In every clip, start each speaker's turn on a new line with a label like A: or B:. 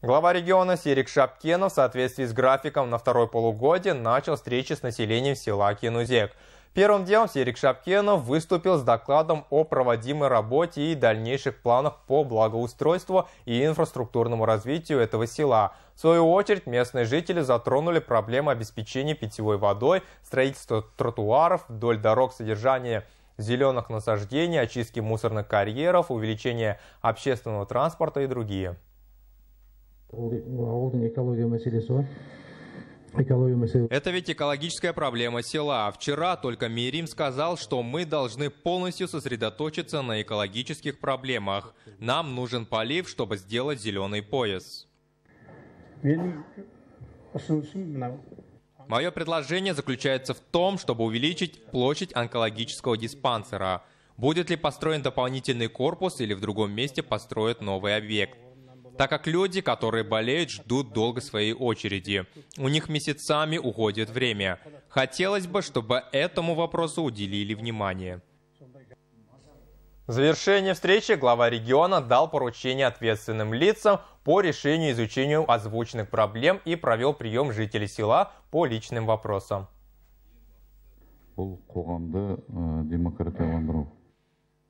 A: Глава региона Серик Шапкенов в соответствии с графиком на второй полугодие начал встречи с населением села Кинузек. Первым делом Серик Шапкенов выступил с докладом о проводимой работе и дальнейших планах по благоустройству и инфраструктурному развитию этого села. В свою очередь местные жители затронули проблемы обеспечения питьевой водой, строительства тротуаров вдоль дорог, содержания зеленых насаждений, очистки мусорных карьеров, увеличение общественного транспорта и другие. Это ведь экологическая проблема села. А вчера только Мирим сказал, что мы должны полностью сосредоточиться на экологических проблемах. Нам нужен полив, чтобы сделать зеленый пояс. Мое предложение заключается в том, чтобы увеличить площадь онкологического диспансера. Будет ли построен дополнительный корпус или в другом месте построят новый объект? так как люди, которые болеют, ждут долго своей очереди. У них месяцами уходит время. Хотелось бы, чтобы этому вопросу уделили внимание. В завершение встречи глава региона дал поручение ответственным лицам по решению и изучению озвученных проблем и провел прием жителей села по личным вопросам.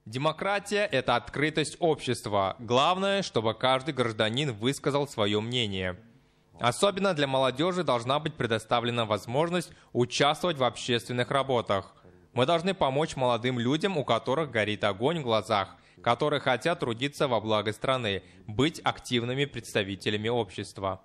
A: Демократия – это открытость общества. Главное, чтобы каждый гражданин высказал свое мнение. Особенно для молодежи должна быть предоставлена возможность участвовать в общественных работах. Мы должны помочь молодым людям, у которых горит огонь в глазах, которые хотят трудиться во благо страны, быть активными представителями общества.